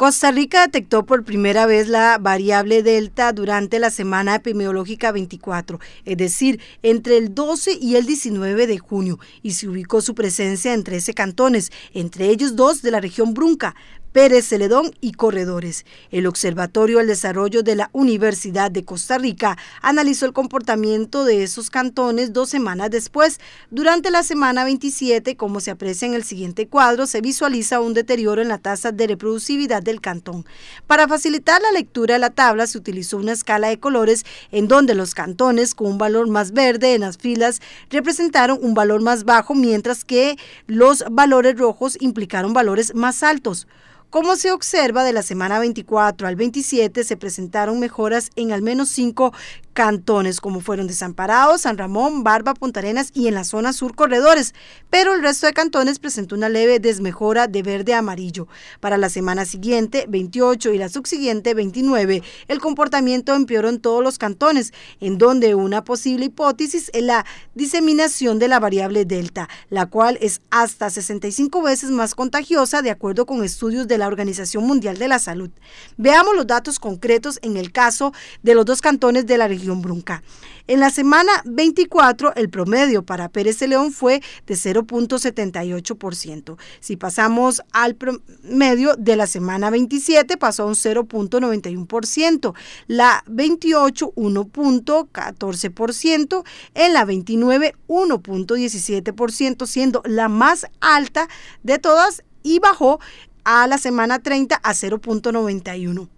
Costa Rica detectó por primera vez la variable delta durante la semana epidemiológica 24, es decir, entre el 12 y el 19 de junio, y se ubicó su presencia en 13 cantones, entre ellos dos de la región Brunca, Pérez Celedón y Corredores. El Observatorio del Desarrollo de la Universidad de Costa Rica analizó el comportamiento de esos cantones dos semanas después. Durante la semana 27, como se aprecia en el siguiente cuadro, se visualiza un deterioro en la tasa de reproductividad del cantón. Para facilitar la lectura de la tabla se utilizó una escala de colores en donde los cantones con un valor más verde en las filas representaron un valor más bajo, mientras que los valores rojos implicaron valores más altos. Como se observa, de la semana 24 al 27 se presentaron mejoras en al menos cinco cantones como fueron Desamparados, San Ramón, Barba, Punta Arenas y en la zona sur corredores, pero el resto de cantones presentó una leve desmejora de verde a amarillo. Para la semana siguiente, 28 y la subsiguiente, 29, el comportamiento empeoró en todos los cantones, en donde una posible hipótesis es la diseminación de la variable delta, la cual es hasta 65 veces más contagiosa de acuerdo con estudios de la Organización Mundial de la Salud. Veamos los datos concretos en el caso de los dos cantones de la región Brunca. En la semana 24, el promedio para Pérez León fue de 0.78%. Si pasamos al promedio de la semana 27, pasó a un 0.91%. La 28, 1.14%. En la 29, 1.17%, siendo la más alta de todas y bajó a la semana 30 a 0.91.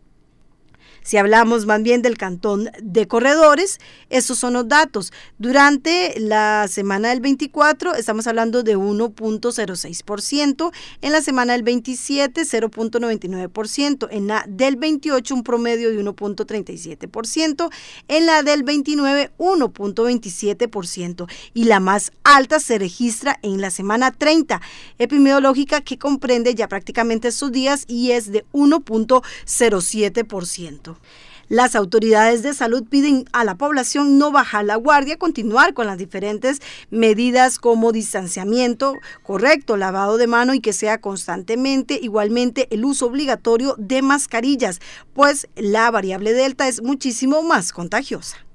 Si hablamos más bien del cantón de corredores, esos son los datos. Durante la semana del 24 estamos hablando de 1.06%, en la semana del 27 0.99%, en la del 28 un promedio de 1.37%, en la del 29 1.27% y la más alta se registra en la semana 30 epidemiológica que comprende ya prácticamente estos días y es de 1.07%. Las autoridades de salud piden a la población no bajar la guardia, continuar con las diferentes medidas como distanciamiento correcto, lavado de mano y que sea constantemente, igualmente el uso obligatorio de mascarillas, pues la variable delta es muchísimo más contagiosa.